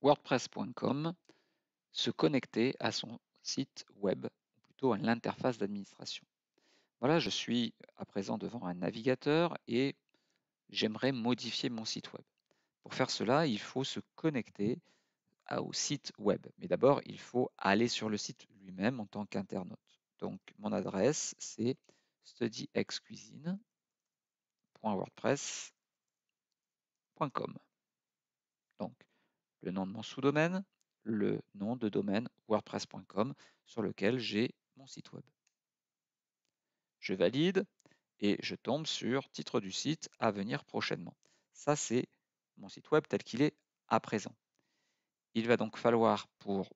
WordPress.com, se connecter à son site web, ou plutôt à l'interface d'administration. Voilà, je suis à présent devant un navigateur et j'aimerais modifier mon site web. Pour faire cela, il faut se connecter au site web. Mais d'abord, il faut aller sur le site lui-même en tant qu'internaute. Donc, mon adresse, c'est studyxcuisine.wordpress.com. Donc, le nom de mon sous-domaine, le nom de domaine wordpress.com sur lequel j'ai mon site web. Je valide et je tombe sur titre du site à venir prochainement. Ça, c'est mon site web tel qu'il est à présent. Il va donc falloir pour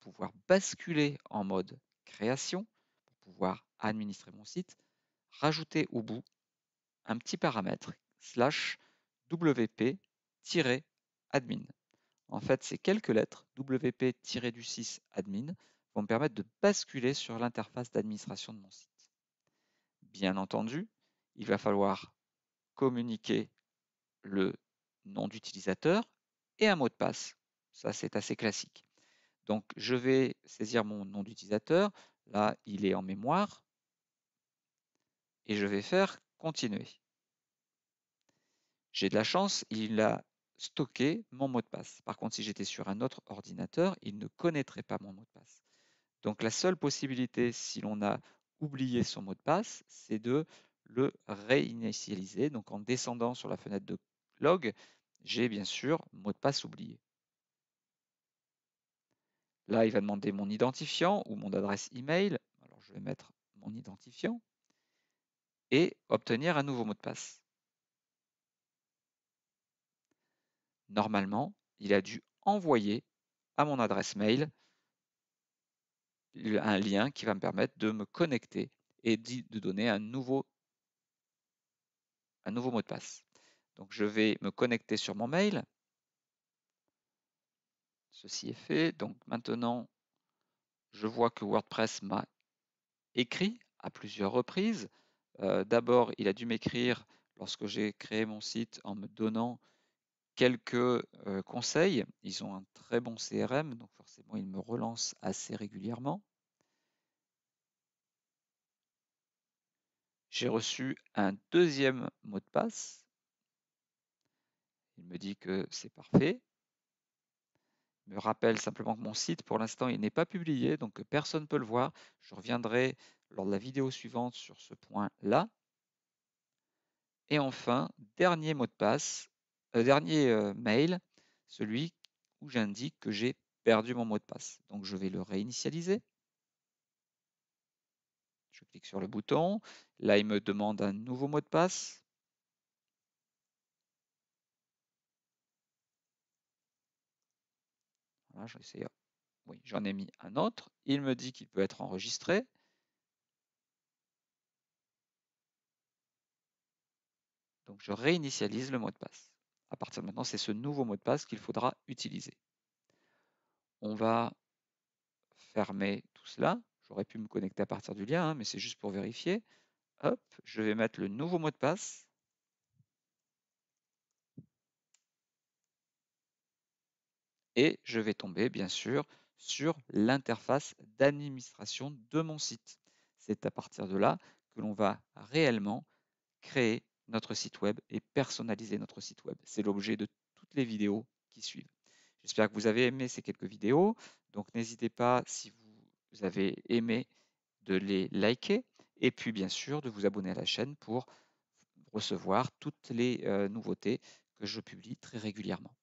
pouvoir basculer en mode création, pour pouvoir administrer mon site, rajouter au bout un petit paramètre slash wp-admin. En fait, ces quelques lettres, wp-du6 admin, vont me permettre de basculer sur l'interface d'administration de mon site. Bien entendu, il va falloir communiquer le nom d'utilisateur et un mot de passe. Ça, c'est assez classique. Donc, je vais saisir mon nom d'utilisateur. Là, il est en mémoire. Et je vais faire continuer. J'ai de la chance, il a stocker mon mot de passe. Par contre, si j'étais sur un autre ordinateur, il ne connaîtrait pas mon mot de passe. Donc la seule possibilité, si l'on a oublié son mot de passe, c'est de le réinitialiser. Donc en descendant sur la fenêtre de log, j'ai bien sûr mot de passe oublié. Là, il va demander mon identifiant ou mon adresse email. Alors je vais mettre mon identifiant et obtenir un nouveau mot de passe. normalement, il a dû envoyer à mon adresse mail un lien qui va me permettre de me connecter et de donner un nouveau, mot de passe. Donc je vais me connecter sur mon mail. Ceci est fait. Donc maintenant, je vois que WordPress m'a écrit à plusieurs reprises. Euh, d'abord, il a dû m'écrire lorsque j'ai créé mon site en me donnant quelques conseils. Ils ont un très bon CRM, donc forcément, ils me relancent assez régulièrement. J'ai reçu un deuxième mot de passe. Il me dit que c'est parfait. Il me rappelle simplement que mon site, pour l'instant, il n'est pas publié, donc personne ne peut le voir. Je reviendrai lors de la vidéo suivante sur ce point-là. Et enfin, dernier mot de passe, euh, dernier euh, mail, celui où j'indique que j'ai perdu mon mot de passe. Donc je vais le réinitialiser. Je clique sur le bouton. Là, il me demande un nouveau mot de passe. Voilà, Oui, j'en ai mis un autre. Il me dit qu'il peut être enregistré. Donc je réinitialise le mot de passe à partir de maintenant, c'est ce nouveau mot de passe qu'il faudra utiliser. On va fermer tout cela. J'aurais pu me connecter à partir du lien, hein, mais c'est juste pour vérifier. Hop, je vais mettre le nouveau mot de passe. Et je vais tomber, bien sûr, sur l'interface d'administration de mon site. C'est à partir de là que l'on va réellement créer notre site web et personnaliser notre site web. C'est l'objet de toutes les vidéos qui suivent. J'espère que vous avez aimé ces quelques vidéos. Donc n'hésitez pas, si vous avez aimé, de les liker et puis bien sûr de vous abonner à la chaîne pour recevoir toutes les euh, nouveautés que je publie très régulièrement.